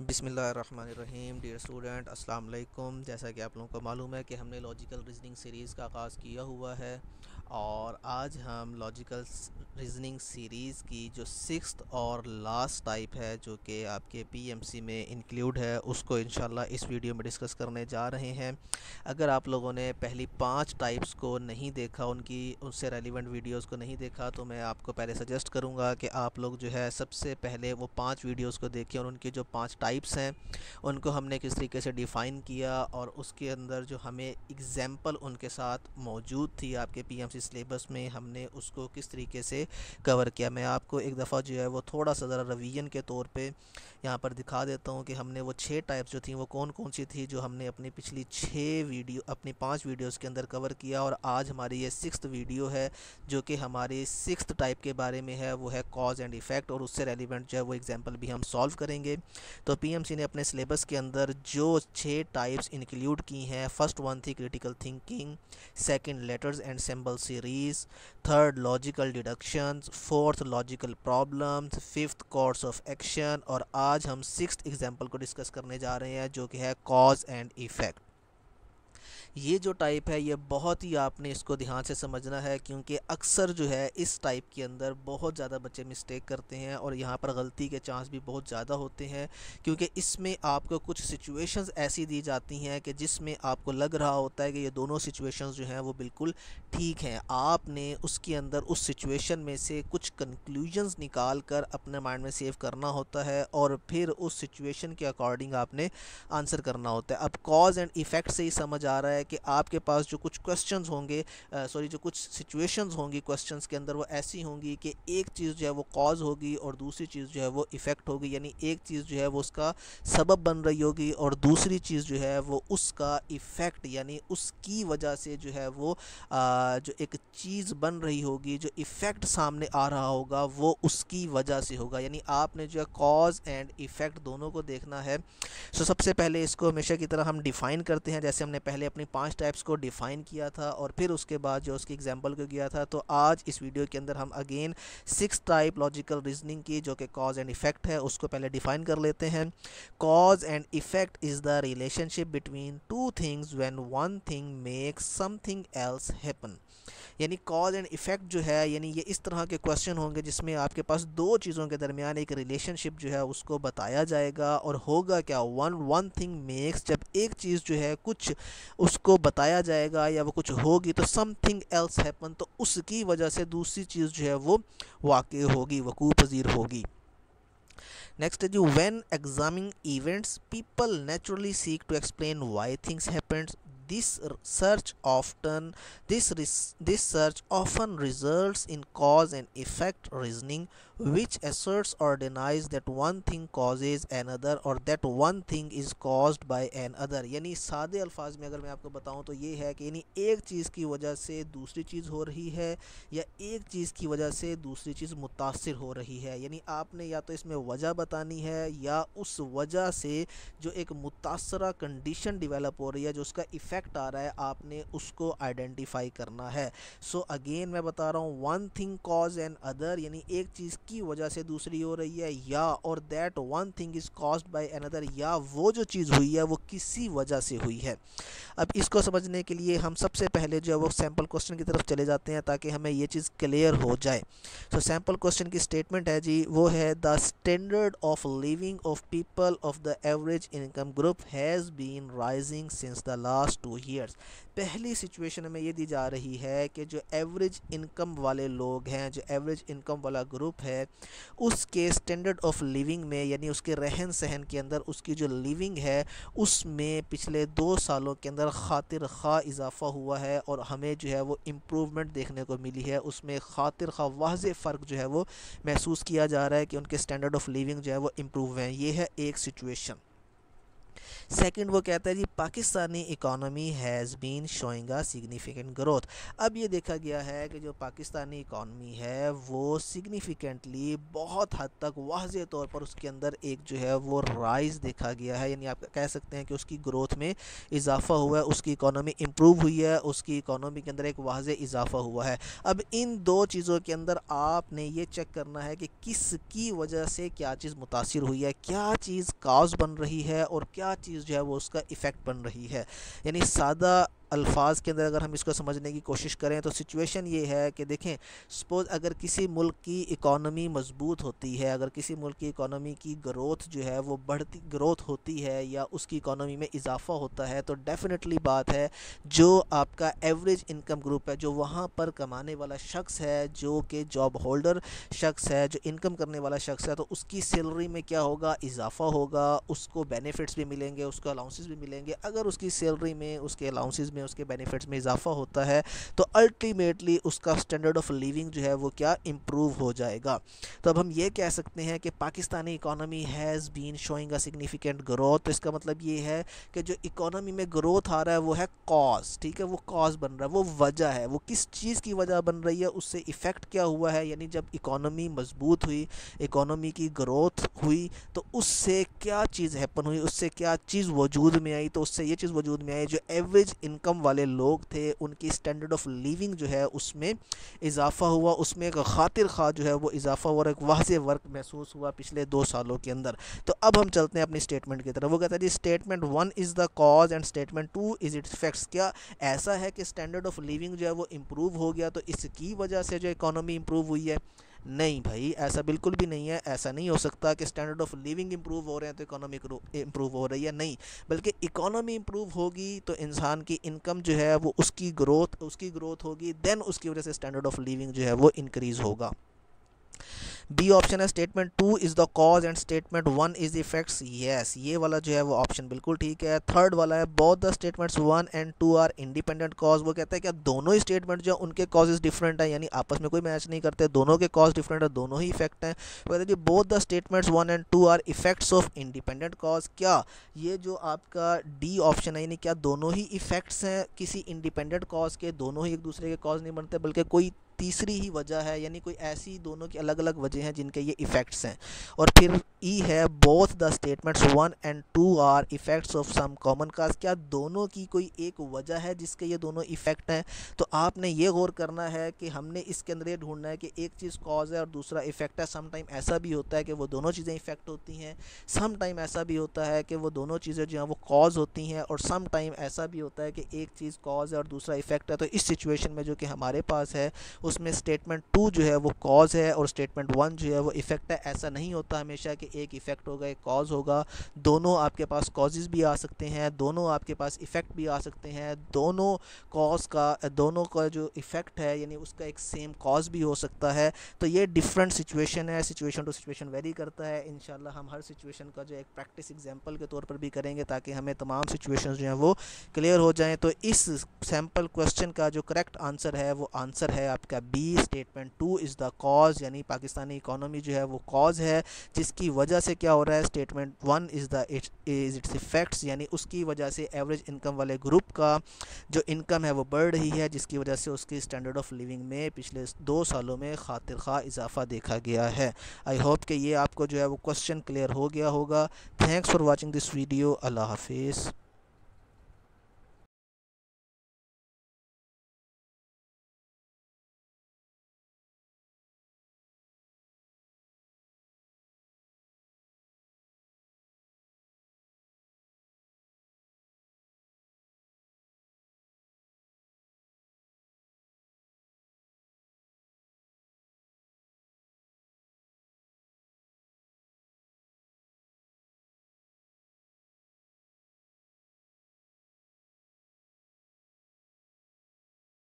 बिसमीम dear student अस्सलाम वालेकुम जैसा कि आप लोगों को मालूम है कि हमने लॉजिकल रीजनिंग सीरीज़ का आगाज़ किया हुआ है और आज हम लॉजिकल रीजनिंग सीरीज़ की जो सिक्स और लास्ट टाइप है जो कि आपके पीएमसी में इंक्लूड है उसको इन इस वीडियो में डिस्कस करने जा रहे हैं अगर आप लोगों ने पहली पाँच टाइप्स को नहीं देखा उनकी उससे रेलिवेंट वीडियोज़ को नहीं देखा तो मैं आपको पहले सजेस्ट करूँगा कि आप लोग जो है सबसे पहले वो पाँच वीडियोज़ को देखें और उनकी जो पाँच टाइप्स हैं उनको हमने किस तरीके से डिफ़ाइन किया और उसके अंदर जो हमें एग्ज़ैम्पल उनके साथ मौजूद थी आपके पीएमसी सिलेबस में हमने उसको किस तरीके से कवर किया मैं आपको एक दफ़ा जो है वो थोड़ा सा ज़रा रिवीजन के तौर पर यहाँ पर दिखा देता हूँ कि हमने वो छः टाइप्स जो थी वो कौन कौन सी थी जो हमने अपनी पिछली छः वीडियो अपनी पाँच वीडियोज़ के अंदर कवर किया और आज हमारी ये सिक्स वीडियो है जो कि हमारी सिक्स टाइप के बारे में है वो है कॉज एंड इफ़ेक्ट और उससे रेलिवेंट जो है वो एग्ज़ाम्पल भी हम सॉल्व करेंगे तो तो पीएमसी ने अपने सिलेबस के अंदर जो छः टाइप्स इंक्लूड की हैं फर्स्ट वन थी critical thinking second letters and symbol series third logical deductions fourth logical problems fifth course of action और आज हम सिक्स एग्जाम्पल को डिस्कस करने जा रहे हैं जो कि है कॉज एंड इफ़ेक्ट ये जो टाइप है ये बहुत ही आपने इसको ध्यान से समझना है क्योंकि अक्सर जो है इस टाइप के अंदर बहुत ज़्यादा बच्चे मिस्टेक करते हैं और यहाँ पर गलती के चांस भी बहुत ज़्यादा होते हैं क्योंकि इसमें आपको कुछ सिचुएशंस ऐसी दी जाती हैं कि जिसमें आपको लग रहा होता है कि ये दोनों सिचुएशंस जो हैं वो बिल्कुल ठीक हैं आपने उसके अंदर उस सिचुएशन में से कुछ कंक्लूजनस निकाल कर अपने माइंड में सेव करना होता है और फिर उस सिचुएशन के अकॉर्डिंग आपने आंसर करना होता है अब कॉज एंड इफ़ेक्ट से ही समझ आ रहा है है कि आपके पास जो कुछ क्वेश्चंस होंगे सॉरी जो कुछ सिचुएशंस होंगी क्वेश्चंस के अंदर वो ऐसी होंगी कि एक चीज़ जो है वो कॉज होगी और दूसरी चीज़ जो है वो इफ़ेक्ट होगी यानी एक चीज़ जो है वो उसका सबब बन रही होगी और दूसरी चीज़ जो है वो उसका इफ़ेक्ट यानी उसकी वजह से जो है वो आ, जो एक चीज़ बन रही होगी जो इफ़ेक्ट सामने आ रहा होगा वो उसकी वजह से होगा यानी आपने जो है कॉज एंड इफ़ेक्ट दोनों को देखना है सो सबसे पहले इसको हमेशा की तरह हम डिफ़ाइन करते हैं जैसे हमने पहले अपनी पांच टाइप्स को डिफ़ाइन किया था और फिर उसके बाद जो उसकी एग्जांपल को किया था तो आज इस वीडियो के अंदर हम again six type logical reasoning की जो कि कॉज एंड इफ़ेक्ट है उसको पहले डिफ़ाइन कर लेते हैं cause and effect is the relationship between two things when one thing makes something else happen यानी कॉज एंड इफ़ेक्ट जो है यानी ये इस तरह के क्वेश्चन होंगे जिसमें आपके पास दो चीज़ों के दरमियान एक रिलेशनशिप जो है उसको बताया जाएगा और होगा क्या वन वन थिंग मेक्स जब एक चीज़ जो है कुछ उसको बताया जाएगा या वो कुछ होगी तो समथिंग एल्स हैपन तो उसकी वजह से दूसरी चीज़ जो है वो वाक़ होगी वकू पजीर होगी नेक्स्ट जी when examining events people naturally seek to explain why things happens This search often this this search often results in cause and effect reasoning which asserts or denies that one thing causes another or that one thing is caused by another यानी सादे अल्फाज में अगर मैं आपको बताऊं तो ये है कि यानी एक चीज़ की वजह से दूसरी चीज़ हो रही है या एक चीज़ की वजह से दूसरी चीज़ मुतासर हो रही है यानी आपने या तो इसमें वजह बतानी है या उस वजह से जो एक मुतासरा कंडीशन डिवेलप हो रही है जो उसका इफ़ेक्ट इफेक्ट आ रहा है आपने उसको आइडेंटिफाई करना है सो so, अगेन मैं बता रहा हूँ one thing cause and other यानी एक चीज़ की वजह से दूसरी हो रही है या और that one thing is cause by another या वो जो चीज़ हुई है वो किसी वजह से हुई है अब इसको समझने के लिए हम सबसे पहले जो है वो सैम्पल क्वेश्चन की तरफ चले जाते हैं ताकि हमें ये चीज़ क्लियर हो जाए सो सैम्पल क्वेश्चन की स्टेटमेंट है जी वो है the standard of living of people of the average income group has been rising since the last two two years पहली सिचुएशन में ये दी जा रही है कि जो एवरेज इनकम वाले लोग हैं जो एवरेज इनकम वाला ग्रुप है उसके स्टैंडर्ड ऑफ लिविंग में यानी उसके रहन सहन के अंदर उसकी जो लिविंग है उसमें पिछले दो सालों के अंदर खातिर खा इजाफा हुआ है और हमें जो है वो इम्प्रूवमेंट देखने को मिली है उसमें खातिर खा वाज फ़र्क जो है वो महसूस किया जा रहा है कि उनके स्टैंडर्ड ऑफ लिविंग जो है वो इम्प्रूव हैं ये है एक सिचुएशन सेकंड वो कहता है जी Pakistani economy has been showing a significant growth अब ये देखा गया है कि जो पाकिस्तानी इकॉनमी है वो सिग्निफिकेंटली बहुत हद तक वाज तौर पर उसके अंदर एक जो है वो राइज देखा गया है यानी आप कह सकते हैं कि उसकी ग्रोथ में इजाफा हुआ है उसकी इकानमी इम्प्रूव हुई है उसकी इकानमी के अंदर एक वाज इजाफा हुआ है अब इन दो चीज़ों के अंदर आपने ये चेक करना है कि किसकी वजह से क्या चीज़ मुतासर हुई है क्या चीज़ काज बन रही है और क्या चीज़ चीज़ जो है वो उसका इफ़ेक्ट बन रही है यानी सादा अल्फाज के अंदर अगर हम इसको समझने की कोशिश करें तो सिचुएशन ये है कि देखें सपोज़ अगर किसी मुल्क की इकानमी मजबूत होती है अगर किसी मुल्क की इकानमी की ग्रोथ जो है वो बढ़ती ग्रोथ होती है या उसकी इकानमी में इजाफा होता है तो डेफिनेटली बात है जो आपका एवरेज इनकम ग्रुप है जो वहाँ पर कमाने वाला शख्स है जो कि जॉब होल्डर शख्स है जो इनकम करने वाला शख्स है तो उसकी सैलरी में क्या होगा इजाफा होगा उसको बेनिफिट्स भी मिलेंगे उसको अलाउंसेज भी मिलेंगे अगर उसकी सैलरी में उसके अलाउंसेस में में उसके बेनिफिट्स में इजाफा होता है तो अल्टीमेटली उसका स्टैंडर्ड ऑफ लिविंग जो है वो क्या इम्प्रूव हो जाएगा तो अब हम ये कह सकते हैं कि Pakistani economy has been showing a significant growth तो इसका मतलब ये है कि जो इकानमी में ग्रोथ आ रहा है वो है कॉज ठीक है वो कॉज बन रहा है वो वजह है वो किस चीज़ की वजह बन रही है उससे इफ़ेक्ट क्या हुआ है यानी जब इकानमी मजबूत हुई इकानमी की ग्रोथ हुई तो उससे क्या चीज़ हैपन हुई उससे क्या चीज़ वजूद में आई तो उससे ये चीज़ वजूद में आई जो एवरेज इनकम इनकम वाले लोग थे उनकी स्टैंडर्ड ऑफ लिविंग जो है उसमें इजाफा हुआ उसमें एक खातिर खा जो है वो इजाफा हुआ और एक वाज वर्क महसूस हुआ पिछले दो सालों के अंदर तो अब हम चलते हैं अपनी स्टेटमेंट की तरफ वो कहता है जी statement one is the cause and statement two is its facts क्या ऐसा है कि स्टैंडर्ड ऑफ लिविंग जो है वो इम्प्रूव हो गया तो इसकी वजह से जो इकोनॉमी इम्प्रूव हुई है नहीं भाई ऐसा बिल्कुल भी नहीं है ऐसा नहीं हो सकता कि स्टैंडर्ड ऑफ लिविंग इंप्रूव हो रहे हैं तो इकोनॉमी इंप्रूव हो रही है नहीं बल्कि इकोनॉमी इंप्रूव होगी तो इंसान की इनकम जो है वो उसकी ग्रोथ उसकी ग्रोथ होगी देन उसकी वजह से स्टैंडर्ड ऑफ लिविंग जो है वो इंक्रीज़ होगा बी ऑप्शन है statement two is the cause and statement one is effects yes ये वाला जो है वो ऑप्शन बिल्कुल ठीक है थर्ड वाला है both the statements one and two are independent cause वो कहता है कि दोनों ही स्टेटमेंट जो उनके कॉजेज डिफरेंट हैं यानी आपस में कोई मैच नहीं करते दोनों के कॉज डिफरेंट है दोनों ही इफेक्ट हैं कहते हैं जी both the statements one and two are effects of independent cause क्या ये जो आपका डी ऑप्शन है यानी क्या दोनों ही इफेक्ट्स हैं किसी इंडिपेंडेंट कॉज के दोनों ही एक दूसरे के कॉज नहीं बनते बल्कि कोई तीसरी ही वजह है यानी कोई ऐसी दोनों की अलग अलग वजह हैं जिनके ये इफ़ेक्ट्स हैं और फिर ई e है both the statements one and two are effects of some common cause क्या दोनों की कोई एक वजह है जिसके ये दोनों इफ़ेक्ट हैं तो आपने ये गौर करना है कि हमने इसके अंदर ये ढूंढना है कि एक चीज़ कॉज है और दूसरा इफ़ेक्ट है समटाइम ऐसा भी होता है कि वो दोनों चीज़ें इफ़ेक्ट होती हैं सम टाइम ऐसा भी होता है कि वो दोनों चीज़ें जो हैं वो कॉज होती हैं और सम टाइम ऐसा भी होता है कि एक चीज़ कॉज है और दूसरा इफ़ेक्ट है तो इस सिचुएशन में जो कि हमारे पास है उसमें स्टेटमेंट टू जो है वो कॉज है और स्टेटमेंट वन जो है वो इफ़ेक्ट है ऐसा नहीं होता हमेशा कि एक इफ़ेक्ट होगा एक कॉज़ होगा दोनों आपके पास कॉजेज़ भी आ सकते हैं दोनों आपके पास इफ़ेक्ट भी आ सकते हैं दोनों कॉज का दोनों का जो इफ़ेक्ट है यानी उसका एक सेम कॉज भी हो सकता है तो ये डिफरेंट सिचुएशन है सिचुएशन टू सिचुएशन वेरी करता है इन हम हर सिचुएशन का जो एक प्रैक्टिस एग्जाम्पल के तौर पर भी करेंगे ताकि हमें तमाम सिचुएशन जो हैं वो क्लियर हो जाएँ तो इस सैम्पल क्वेश्चन का जो करेक्ट आंसर है वो आंसर है आपका B statement two is the cause यानी पाकिस्तानी इकोनॉमी जो है वो कॉज है जिसकी वजह से क्या हो रहा है statement one is the is its effects यानी उसकी वजह से एवरेज इनकम वाले ग्रुप का जो इनकम है वो बढ़ रही है जिसकी वजह से उसकी स्टैंडर्ड ऑफ लिविंग में पिछले दो सालों में खातिर खा इजाफा देखा गया है आई होप कि ये आपको जो है वो क्वेश्चन क्लियर हो गया होगा thanks for watching this video अल्लाह हाफिज़